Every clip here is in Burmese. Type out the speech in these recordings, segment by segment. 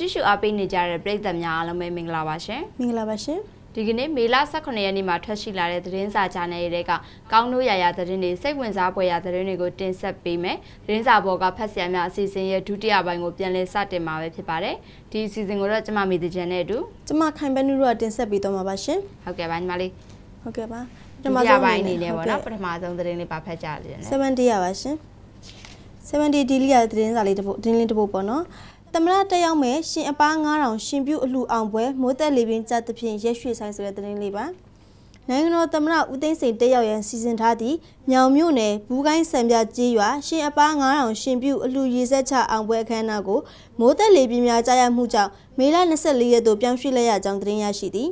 တော်ကြည့်ရှုအားပေးနေကြတဲ့ပရိသတ်များအားလုံးပဲမင်္ဂလာပါရှင်မင်္ဂလာပါရှင်ဒီကနေ့မေလ18ရက်နေ့မှာထွက်ရှိလာတဲ့သတင်းစာချာနယ်တွေကကောင်းတို့ရာရာသတင်းတွေစိတ်ဝင်စားဖွယ်ရာသတင်းတွေကိုတင်ဆက်ပေးမယ်။သတင်းစာဘော်ကဖတ်ဆရာများအစီအစဉ်ရဲ့ဒုတိယပိုင်းကိုပြန်လည်စတင်မှာပဲဖြစ်ပါတယ်။ဒီအစီအစဉ်ကိုတော့ကျွန်မမိသူချန်နဲ့အတူကျွန်မခိုင်ပန်းနုတို့ကတင်ဆက်ပေးသွားမှာပါရှင်။ဟုတ်ကဲ့ပါညီမလေး။ဟုတ်ကဲ့ပါ။ကျွန်မဆုံးပိုင်းအနေနဲ့ပေါ့နော်ပထမဆုံးသတင်းလေးပါဖတ်ကြရစေ။70ရပါရှင်။70ဒီလီယာသတင်းစာလေးတစ်ပုဒ်ဒင်းလင်းတစ်ပုဒ်ပေါ့နော်။သမရတက်ရောက်မဲ့ရှင်အပား9000ရှင်ပြုအလှအောင်ပွဲမိုးသက်လေပင်ကြသဖြင့်ရက်ရွှေဆိုင်ဆိုတဲ့သတင်းလေးပါနိုင်ငံတော်သမရဦးသိန်းစိန်တက်ရောက်ရန်စီစဉ်ထားသည့်မြောင်မြို့နယ်ဘူးကိုင်းစံပြကြေးရွာရှင်အပား9000ရှင်ပြုအလှရေဆက်ချအောင်ပွဲအခမ်းအနားကိုမိုးသက်လေပင်များကြားရမှုကြောင့်မေလ24ရက်သို့ပြောင်းရွှေ့လိုက်ရကြောင်းသတင်းရရှိသည်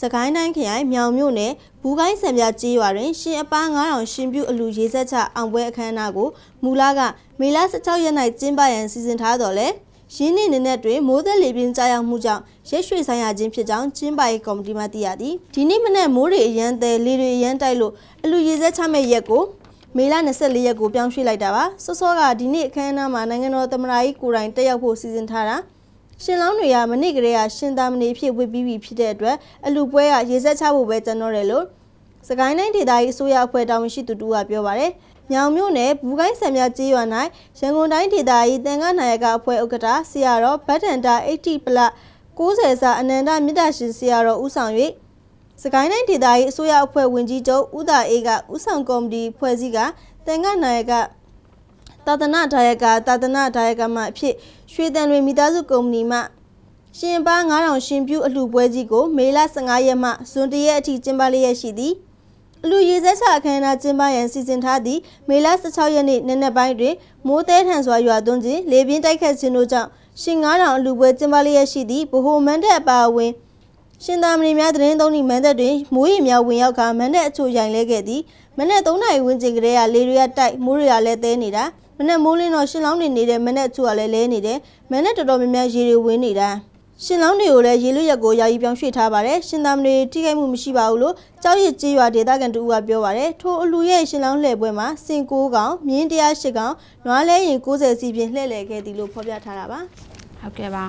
စကိုင်းတိုင်းခရိုင်မြောင်မြို့နယ်ဘူးကိုင်းစံပြကြေးရွာတွင်ရှင်အပား9000ရှင်ပြုအလူရေဆက်ချအောင်ပွဲအခမ်းအနားကိုမူလကမေလ16ရက်၌ကျင်းပရန်စီစဉ်ထားတော်လဲ။ရင်းနှီးနေနဲ့တွင်မိုးသက်လေပြင်းကြားရောက်မှုကြောင့်ရက်ရွှေဆိုင်ရခြင်းဖြစ်ကြောင်းကျင်းပရေးကော်မတီမှသိရသည်ဒီနေ့မနက်မိုးတွေအရန်သေးလေတွေအရန်တိုက်လို့အလူရေစက်ချမဲ့ရက်ကိုမေလ24ရက်ကိုပြောင်းရွှေ့လိုက်တာပါစောစောကဒီနေ့အခမ်းအနားမှာနိုင်ငံတော်သမ္မတကြီးကိုယ်တိုင်တက်ရောက်ဖို့စီစဉ်ထားတာရှင်လောင်းတွေကမနေ့ကတည်းကရှင်သားမဏေဖြစ်ဝစ်ပြီးပြီဖြစ်တဲ့အတွက်အလူပွဲကရေစက်ချဖို့ပဲကျွန်တော်တယ်လို့စကိုင်းတိုင်းဒေသကြီးအစိုးရအဖွဲ့တာဝန်ရှိသူတူကပြောပါတယ်။ညောင်မြို့နယ်ဘူးကိုင်းဆံမြကြီးရွာ၌ရန်ကုန်တိုင်းဒေသကြီးတန်ခါနိုင်ရကအဖွဲ့ဥက္ကဋ္ဌဆရာတော်ဗတ်တန်တာ80ပလ90စာအနန္တမြတ်တရှင်ဆရာတော်ဦးဆောင်၍စကိုင်းတိုင်းဒေသကြီးအစိုးရအဖွဲ့ဝင်ကြီးချုပ်ဦးသာအေးကဦးဆောင်ကော်မတီဖွဲ့စည်းကတန်ခါနိုင်ရကသာသနာဒါယကသာသနာဒါယကမှအဖြစ် ရွှေတန်တွင်မိသားစုကုမ္ပဏီမှရှင်ပါ9000ရှင်ပြူအလှပွဲကြီးကိုမေလ15ရက်မှဇွန်တရက်အထိကျင်းပလျက်ရှိသည်။အလူရေစက်ချအခမ်းအနားကျင်းပရန်စီစဉ်ထားသည့်မေလ16ရက်နေ့နနက်ပိုင်းတွင်မိုးသည်ထန်စွာရွာသွန်းခြင်းလေပြင်းတိုက်ခတ်ခြင်းတို့ကြောင့်ရှင်9000အလူပွဲကျင်းပလျက်ရှိသည့်ဗဟိုမန်တက်အပါအဝင်ရှင်သာမဏေများသတင်းသုံးသည့်မန်တက်တွင်မိုးရေများဝင်ရောက်ကမန်တက်အချို့ရိုင်လဲခဲ့သည်မနက်3နာရီဝန်းကျင်ကတည်းကလေတွေကတိုက်မိုးတွေကလည်းသဲနေတာမနက်မိုးလင်းတော့ရှင်လောင်းနေနေတဲ့မနက်အချို့ကလည်းလဲနေတယ်မနက်တော်တော်များများရေတွေဝင်နေတာရှင်လောင်းတွေကိုလည်းရေလွတ်ရက်ကိုယာယီပြောင်းရွှေ့ထားပါတယ်ရှင်သားမတွေထိခိုက်မှုမရှိပါဘူးလို့ကြောက်ရစ်ကြေးရွာဒေသခံတူကပြောပါတယ်ထိုအလူရဲ့ရှင်လောင်းလှည့်ပွဲမှာစင်ကိုးကောင်မြင်းတရား၈ကောင်နွားလဲရင်60စီပြင်လှည့်လည်ခဲ့သည်လို့ဖော်ပြထားတာပါဟုတ်ကဲ့ပါ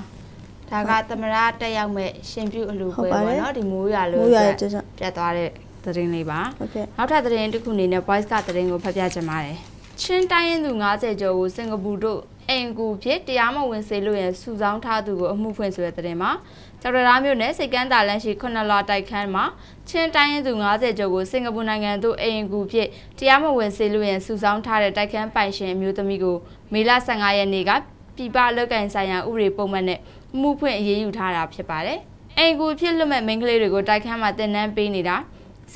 ဒါကသမရတက်ရောက်မဲ့ရှင်ပြုအလူပွဲပေါ့နော်ဒီမိုးရလို့ပြတ်သွားတဲ့သတင်းလေးပါဟုတ်ကဲ့နောက်ထပ်သတင်းတစ်ခုအနေနဲ့ voice ကသတင်းကိုဖတ်ပြချင်ပါတယ်ချင်းတိုင်းရင်းသူ90ကျော်ကိုစင်ကာပူတို့အိမ်ကူဖြစ်တရားမဝင်စေလို့ရန်စုဆောင်းထားသူကိုအမှုဖွင့်ဆိုတဲ့တဲ့မှာကျောက်ရသားမြို့နယ်စိတ်ကန်းတာလန်ရှိ9လတိုက်ခန်းမှာချင်းတိုင်းရင်းသူ90ကျော်ကိုစင်ကာပူနိုင်ငံသို့အိမ်ကူဖြစ်တရားမဝင်စေလို့ရန်စုဆောင်းထားတဲ့တိုက်ခန်းပိုင်ရှင်အမျိုးသမီးကိုမေလ15ရက်နေ့ကပြည်ပလောက်ကင်ဆိုင်ရာဥပဒေပုံမှန်နဲ့အမှုဖွင့်အရေးယူထားတာဖြစ်ပါတယ်။အိမ်ကူဖြစ်လွတ်မဲ့မိန်းကလေးတွေကိုတိုက်ခန်းမှာတင်နန်းပေးနေတာ။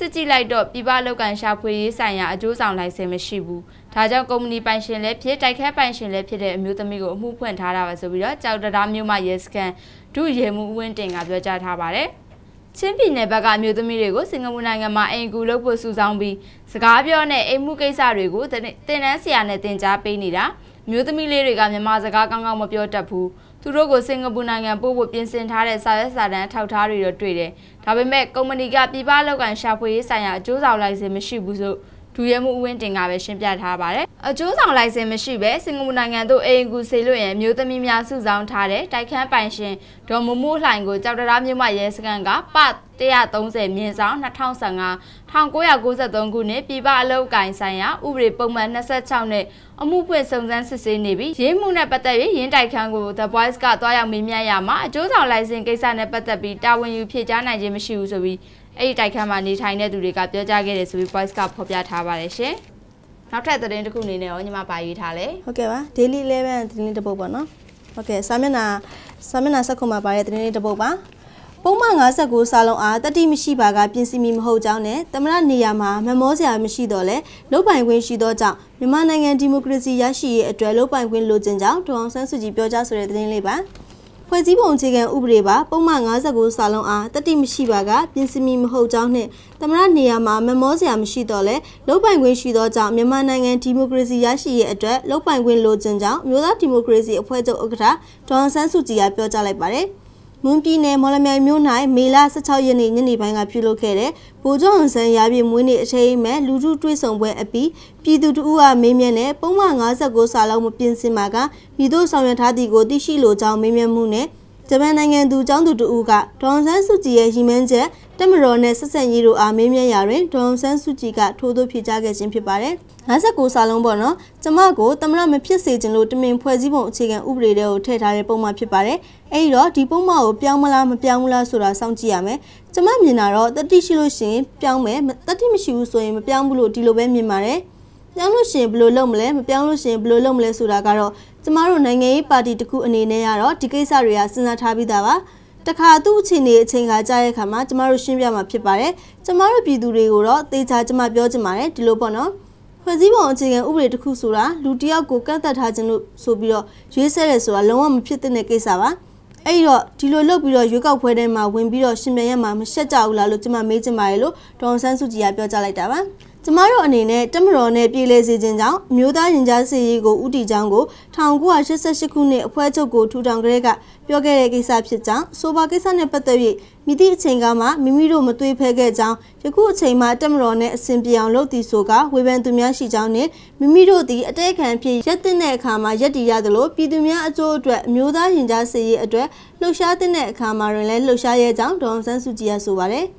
စစ်ကြည့်လိုက်တော့ပြည်ပလောက်ကန်ရှာဖွေရေးဆိုင်ရာအကျိုးဆောင်လိုင်စင်မရှိဘူး။ဒါကြောင့်ကုမ္ပဏီပိုင်ရှင်လည်းဖြစ်တိုက်ခဲပိုင်ရှင်လည်းဖြစ်တဲ့အမျိုးသမီးကိုအမှုဖွင့်ထားတာပါဆိုပြီးတော့ကြောက်တရားမျိုးမရဲစကန်ဒုရဲမှုဦးဝင်းတင်ကပြောကြားထားပါတယ်။ချင်းပြည်နယ်ဘက်ကအမျိုးသမီးတွေကိုစင်ကာပူနိုင်ငံမှာအိမ်ကူလုပ်ဖို့စုဆောင်းပြီးစကားပြောနဲ့အိမ်မှုကိစ္စတွေကိုတင်တန်းဆရာနဲ့တင်ကြားပေးနေတာမျိုးသမီးလေးတွေကမြန်မာစကားကောင်းကောင်းမပြောတတ်ဘူးသူတို့ကိုစင်ကာပူနိုင်ငံပို့ဖို့ပြင်ဆင်ထားတဲ့စာရွက်စာတမ်းထောက်ထားတွေတော့တွေ့တယ်။ဒါပေမဲ့ကုမ္ပဏီကပြည်ပလောက်ကန်ရှာဖွေရေးဆိုင်ရာအကျိုးဆောင်လိုက်စင်မရှိဘူးဆိုဒူရဲမှုဥဝင်းတင်ကပဲရှင်းပြထားပါတယ်။အကျိုးဆောင်လိုင်စင်မရှိဘဲစင်ကာပူနိုင်ငံသို့အိမ်ကူစေလွှတ်ရန်မျိုးသမီးများစုဆောင်းထားတဲ့တိုက်ခန်းပိုင်ရှင်ဒေါ်မမိုးလှိုင်ကိုကြောက်တရားမြို့မရဲစခန်းကပတ်130မြင်းဆောင်2015 1993ခုနှစ်ပြည်ပအလုပ်ကိုင်ဆိုင်ရာဥပဒေပုံမှန်26နဲ့အမှုဖွင့်စုံစမ်းစစ်ဆေးနေပြီးရေးမှုနဲ့ပတ်သက်ပြီးရင်းတိုက်ခန်းကို The Voice ကတွားရောက်မေးမြန်းရမှာအကျိုးဆောင်လိုင်စင်ကိစ္စနဲ့ပတ်သက်ပြီးတာဝန်ယူဖြေကြားနိုင်ခြင်းမရှိဘူးဆိုပြီးအဲ့ဒီတိုက်ခန်းမှာနေထိုင်တဲ့သူတွေကပြောကြားခဲ့တယ်ဆိုပြီး voice ကဖော်ပြထားပါတယ်ရှင်။နောက်ထပ်သတင်းတစ်ခုအနေနဲ့ရောညီမပါရေးထားလဲ။ဟုတ်ကဲ့ပါ Daily 11သတင်းတစ်ပုဒ်ပေါ့နော်။ဟုတ်ကဲ့စာမျက်နှာစာမျက်နှာဆက်ခွန်မှာပါတဲ့သတင်းလေးတစ်ပုဒ်ပါ။ပုံမှန်59စာလုံးအားတတိမရှိပါကပြင်စီမီမဟုတ်ကြောင်းနဲ့တမရနေရာမှာမမောစရာမရှိတော့လဲလုတ်ပိုင်ခွင့်ရှိသောကြောင့်မြန်မာနိုင်ငံဒီမိုကရေစီရရှိရေးအတွက်လုတ်ပိုင်ခွင့်လိုချင်ကြောင်းဒေါအောင်ဆန်းစုကြည်ပြောကြားဆိုတဲ့သတင်းလေးပါ။ဖွဲ့စည်းပုံအခြေခံဥပဒေပါပုံမှန်59စာလုံးအားတတိမရှိပါကပြင်စည်းမီမဟုတ်ကြောင်းနှင့်သမရနေရာမှာမမောစရာမရှိတော့လဲလုံပိုင်ခွင့်ရှိသောကြောင့်မြန်မာနိုင်ငံဒီမိုကရေစီရရှိရေးအတွက်လုံပိုင်ခွင့်လိုချင်ကြောင်းမြို့သားဒီမိုကရေစီအဖွဲ့ချုပ်ဥက္ကဋ္ဌဒေါ်ဆန်းစုကြည်ကပြောကြားလိုက်ပါတယ်။မွန်ပြည်နယ်မော်လမြိုင်မြို့၌မေလ16ရက်နေ့ညနေပိုင်းကပြုလုပ်ခဲ့တဲ့ဗိုလ်ချုပ်အောင်ဆန်းရာပြည့်မွေးနေ့အချိန်မဲ့လူထုတွေ့ဆုံပွဲအပြီးပြည်သူတို့အားမေးမြန်းတဲ့ပုံမှန်59စာလုံးမပြင်ဆင်မှာကမိတို့ဆောင်ရွက်ထားသည့်ကိုသိရှိလိုကြောင်းမေးမြန်းမှုနဲ့ဂျပန်နိုင်ငံသူចောင်းသူတူဦးကဒေါန်ဆန်းစုကြည်ရဲ့ရီမန်းချက်တက်မတော်နဲ့ဆက်ဆက်ရေးတို့အားမင်းမြတ်ရာတွင်ဒေါန်ဆန်းစုကြည်ကထိုးသို့ဖြေကြားခဲ့ခြင်းဖြစ်ပါတယ်။59စာလုံးပေါ့နော်။ကျမကိုတမရမဖြစ်စေခြင်းလို့တမင်ဖွဲ့စည်းပုံအခြေခံဥပဒေတွေကိုထည့်ထားတဲ့ပုံမှန်ဖြစ်ပါတယ်။အဲဒီတော့ဒီပုံမှန်ကိုပြောင်းမလားမပြောင်းဘူးလားဆိုတာစောင့်ကြည့်ရမယ်။ကျမမြင်တာတော့တတိရှိလို့ရှိရင်ပြောင်းမယ်။တတိမရှိဘူးဆိုရင်မပြောင်းဘူးလို့ဒီလိုပဲမြင်ပါတယ်။ပြောင်းလို့ရှိရင်ဘယ်လိုလုပ်မလဲမပြောင်းလို့ရှိရင်ဘယ်လိုလုပ်မလဲဆိုတာကတော့ကျမတို့နိုင်ငံရေးပါတီတစ်ခုအနေနဲ့ကတော့ဒီကိစ္စတွေကစဉ်းစားထားပြီးသားပါတခါသူ့အချိန်နေအချိန်ခါကြားတဲ့အခါမှာကျမတို့ရှင်းပြမှာဖြစ်ပါတယ်ကျမတို့ပြည်သူတွေကိုတော့သေချာကျမပြောချင်ပါတယ်ဒီလိုပေါ့နော်ဖွဲ့စည်းပုံအခြေခံဥပဒေတစ်ခုဆိုတာလူတစ်ယောက်ကိုကန့်သက်ထားခြင်းလို့ဆိုပြီးတော့ရွေးဆဲတယ်ဆိုတာလုံးဝမဖြစ်သင့်တဲ့ကိစ္စပါအဲ့တော့ဒီလိုလုပ်ပြီးတော့ရွေးကောက်ပွဲထဲမှာဝင်ပြီးတော့ရှင်ပြန်ရမှာမရှက်ကြဘူးလားလို့ကျမမေးချင်ပါတယ်လို့ဒေါန်ဆန်းစုကြည်ကပြောကြားလိုက်တာပါကျမတို့အနေနဲ့တမတော်နဲ့ပြည်လဲစီခြင်းကြောင့်အမျိုးသားရင်ကြားစီရေးကိုဥတီချောင်းကို1988ခုနှစ်အဖွဲ့ချုပ်ကိုထူထောင်ကြတဲ့ကပြောခဲ့တဲ့ကိစ္စဖြစ်ကြောင်းဆိုပါကိစ္စနဲ့ပတ်သက်၍မိသည့်အချိန်ကမှမိမိတို့မသွေးဖဲခဲ့ကြောင်းယခုအချိန်မှတမတော်နဲ့အစဉ်ပြေအောင်လုပ်တည်ဆိုကဝေဖန်သူများရှိကြောင်းနှင့်မိမိတို့သည်အတိတ်ခံဖြစ်ရက်တင်တဲ့အခါမှာရက်တည်ရသလိုပြည်သူများအကျိုးအတွက်အမျိုးသားရင်ကြားစီရေးအတွက်လှုပ်ရှားတဲ့အခါမှာတွင်လည်းလှုပ်ရှားရဲကြောင်းဒေါန်ဆန်းစုကြည်ကဆိုပါတယ်။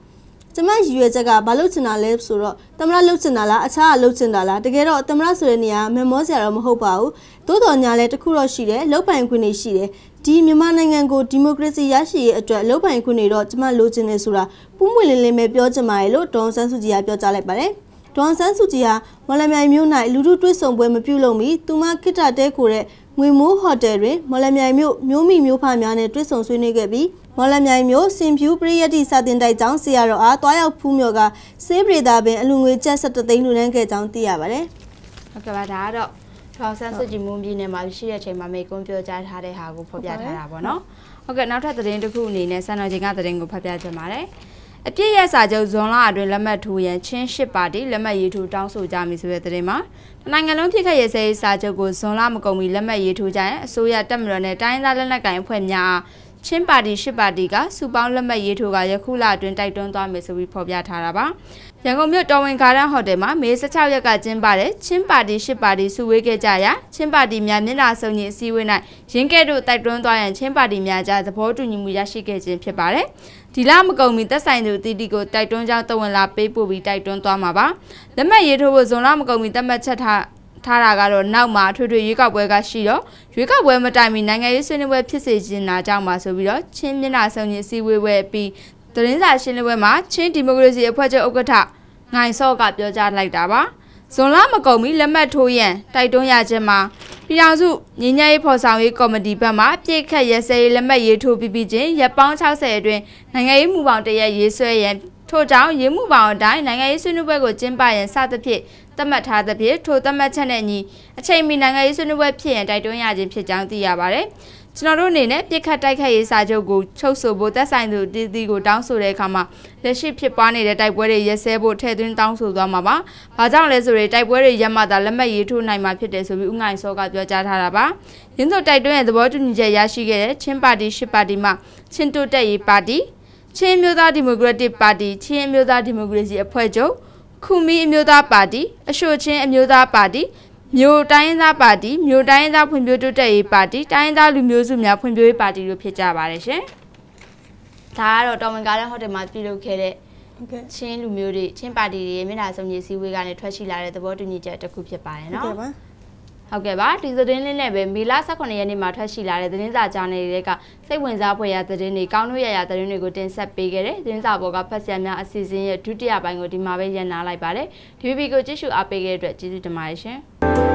ကျမရည်ရွယ်ချက်ကဘာလို့ချင်တာလဲဆိုတော့သမရလှုပ်ချင်တာလားအခြားကလှုပ်ချင်တာလားတကယ်တော့သမရဆိုတဲ့နေရာမမောစရာတော့မဟုတ်ပါဘူးသို့တော်ညာလဲတခုတော့ရှိတယ်လှုပ်ပိုင်ခွင့်တွေရှိတယ်ဒီမြန်မာနိုင်ငံကိုဒီမိုကရေစီရရှိရေးအတွက်လှုပ်ပိုင်ခွင့်တွေတော့ကျမလိုချင်နေဆိုတာပူးမွေလင်းလင်းပဲပြောချင်ပါတယ်လို့ဒေါန်ဆန်းစုကြည်ကပြောကြားလိုက်ပါတယ်ဒေါန်ဆန်းစုကြည်ဟာမော်လမြိုင်မြို့၌လူထုတွဲဆုံပွဲမပြုလုပ်မီသူမခိတတဲကိုတဲ့ငွေမိုးဟိုတယ်တွင်မော်လမြိုင်မြို့မျိုးမိမျိုးဖများနဲ့တွေ့ဆုံဆွေးနွေးခဲ့ပြီးမော်လမြိုင်မြို့စင်ဖြူပရိယတ္တိစာတင်တိုက်ကျောင်းဆရာတော်အားတွားရောက်ဖူးမြော်ကစေးပရိသာပင်အလူငွေကျပ်17သိန်းလူနှန်းခဲ့ကြောင်းသိရပါတယ်။ဟုတ်ကဲ့ပါဒါကတော့ထောင်ဆန်းစုကြည်မွန်ပြည်နယ်မှာရှိတဲ့အချိန်မှာမိကွန်းပြောကြားထားတဲ့ဟာကိုဖော်ပြထားတာပေါ့နော်။ဟုတ်ကဲ့နောက်ထပ် သတင်းတစ်ခုအနေနဲ့ဆန်တော်ချိန်ကသတင်းကိုဖတ်ပြချင်ပါတယ်။အပြစ်ရစာချုပ်ဇွန်လအတွင်းလက်မှတ်ထိုးရန်ချင်းရှစ်ပါတီလက်မှတ်ရေးထိုးတောင်းဆိုကြမည်ဆိုတဲ့သတင်းမှာနိုင်ငံလုံးဖြစ်ခဲ့ရစေစာချုပ်ကိုဇွန်လမကုန်မီလက်မှတ်ရေးထိုးကြရင်အစိုးရတက်မတော်နဲ့တိုင်းသားလက်နက်ကိုင်အဖွဲ့များချင်းပါတီရှစ်ပါတီကစူပေါင်းလက်မှတ်ရေးထိုးကယခုလအတွင်းတိုက်တွန်းသွားမယ်ဆိုပြီးဖော်ပြထားတာပါ။ရန်ကုန်မြို့တော်ဝင်ဂါဒန်ဟိုတယ်မှာမေ16ရက်ကကျင်းပတဲ့ချင်းပါတီရှစ်ပါတီစုဝေးခဲ့ကြရာချင်းပါတီများမျက်နှာစုံညီအစည်းအဝေး၌ရင်းကဲ့သို့တိုက်တွန်းသွားရန်ချင်းပါတီများကြားသဘောတူညီမှုရရှိခဲ့ခြင်းဖြစ်ပါတယ်။ဒီလမကုန်မီသက်ဆိုင်သူတီတီကိုတိုက်တွန်းကြောင်းတဝန်လာပေးပို့ပြီးတိုက်တွန်းသွားမှာပါ။လက်မှတ်ရေးထိုးဖို့ဇွန်လမကုန်မီတက်မှတ်ချက်ထားထားတာကတော့နောက်မှာထွေထွေရွေးကောက်ပွဲကရှိတော့ရွေးကောက်ပွဲမတိုင်မီနိုင်ငံရေးဆွေးနွေးပွဲဖြစ်စေချင်တာကြောင့်ပါဆိုပြီးတော့ချင်းမျက်နှာစုံကြီးစီဝေးပွဲပြီးသတင်းစာရှင်းလင်းပွဲမှာချင်းဒီမိုကရေစီအဖွဲ့ချုပ်ဥက္ကဋ္ဌငိုင်စော့ကပြောကြားလိုက်တာပါဇွန်လမကုန်မီလက်မှတ်ထိုးရန်တိုက်တွန်းရခြင်းမှာပြည်ထောင်စုငင်းညရေးဖော်ဆောင်ရေးကော်မတီဘက်မှပြည့်ခတ်ရစဲလက်မှတ်ရေးထိုးပြီးပြီးချင်းရပ်ပေါင်း60အတွင်းနိုင်ငံရေးမူပေါင်းတရက်ရေးဆွဲရန်ထို့ကြောင့်ရေမှုပေါင်အတိုင်းနိုင်ငံရေးဆွေးနွေးပွဲကိုကျင်းပရန်စသဖြင့်သတ်မှတ်ထားသဖြင့်ထိုသတ်မှတ်ချက်နဲ့ညီအချိန်မီနိုင်ငံရေးဆွေးနွေးပွဲဖြစ်ရန်တိုက်တွန်းရခြင်းဖြစ်ကြောင်းသိရပါတယ်။ကျွန်တော်တို့အနေနဲ့ပြစ်ခတ်တိုက်ခတ်ရေးစာချုပ်ကိုချုပ်ဆိုဖို့သက်ဆိုင်သူတည်တည်ကိုတောင်းဆိုတဲ့အခါမှာလက်ရှိဖြစ်ပွားနေတဲ့တိုက်ပွဲတွေရပ်ဆဲဖို့ထည့်သွင်းတောင်းဆိုသွားမှာပါ။ဘာကြောင့်လဲဆိုရင်တိုက်ပွဲတွေရပ်မှသာလက်မှတ်ရေးထိုးနိုင်မှာဖြစ်တယ်ဆိုပြီးဦးငိုင်စောကပြောကြားထားတာပါ။ရင်းစုံတိုက်တွန်းရဲ့သဘောတူညီချက်ရရှိခဲ့တဲ့ချင်းပါတီရှစ်ပါတီမှချင်းတိုတက်ရေးပါတီ၊ချင်းမျိုးသားဒီမိုကရက်တစ်ပါတီချင်းမျိုးသားဒီမိုကရေစီအဖွဲ့ချုပ်ခုမီအမျိုးသားပါတီအရှို့ချင်းအမျိုးသားပါတီမြို့တိုင်းသားပါတီမြို့တိုင်းသားဖွံ့ဖြိုးတိုးတက်ရေးပါတီတိုင်းသားလူမျိုးစုများဖွံ့ဖြိုးရေးပါတီတို့ဖြစ်ကြပါတယ်ရှင်။ဒါကတော့တော်ဝင်ကားတဲ့ဟိုတယ်မှာပြုလုပ်ခဲ့တဲ့ချင်းလူမျိုးတွေချင်းပါတီတွေရဲ့မျက်နှာစုံညီစည်းဝေးကနေထွက်ရှိလာတဲ့သဘောတူညီချက်တစ်ခုဖြစ်ပါတယ်နော်။ဟုတ်ကဲ့ပါ။ဟုတ်ကဲ့ပါဒီသတင်းလေးနဲ့ပဲမေလ18ရက်နေ့မှာထွက်ရှိလာတဲ့သတင်းစာကြောင်းတွေကစိတ်ဝင်စားဖွယ်ရာသတင်းတွေကောင်းလို့ရရသတင်းတွေကိုတင်ဆက်ပေးခဲ့တယ်သတင်းစာပေါ်ကဖတ်ဆရာများအစီအစဉ်ရဲ့ဒုတိယပိုင်းကိုဒီမှာပဲရန်နာလိုက်ပါတယ် DVB ကိုကြည့်ရှုအားပေးခဲ့တဲ့အတွက်ကျေးဇူးတင်ပါတယ်ရှင်